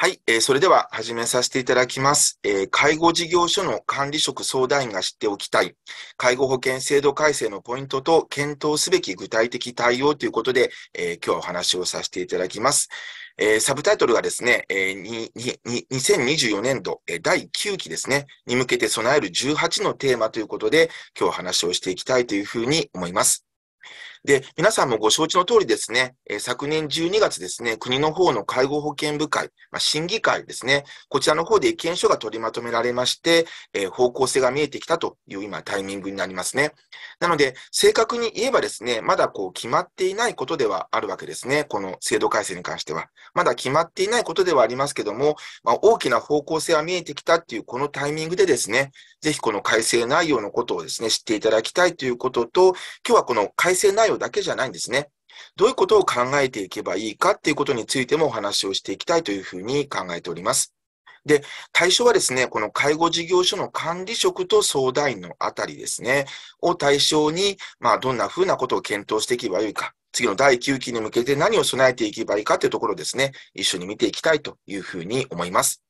はい、えー、それでは始めさせていただきます、えー、介護事業所の管理職相談員が知っておきたい、介護保険制度改正のポイントと検討すべき具体的対応ということで、えー、今日はお話をさせていただきます。えー、サブタイトルがですね、えー、2024年度、えー、第9期ですね、に向けて備える18のテーマということで、今日お話をしていきたいというふうに思います。で、皆さんもご承知の通りですね、え昨年12月ですね、国の方の介護保険部会、まあ、審議会ですね、こちらの方で意見書が取りまとめられまして、え方向性が見えてきたという今タイミングになりますね。なので、正確に言えばですね、まだこう決まっていないことではあるわけですね、この制度改正に関しては。まだ決まっていないことではありますけども、まあ、大きな方向性は見えてきたっていうこのタイミングでですね、ぜひこの改正内容のことをですね、知っていただきたいということと、今日はこの改正正内容だけじゃないんですね。どういうことを考えていけばいいかっていうことについてもお話をしていきたいというふうに考えております。で、対象はですね、この介護事業所の管理職と相談員のあたりですね、を対象に、まあ、どんなふうなことを検討していけばよいか、次の第9期に向けて何を備えていけばいいかっていうところですね、一緒に見ていきたいというふうに思います。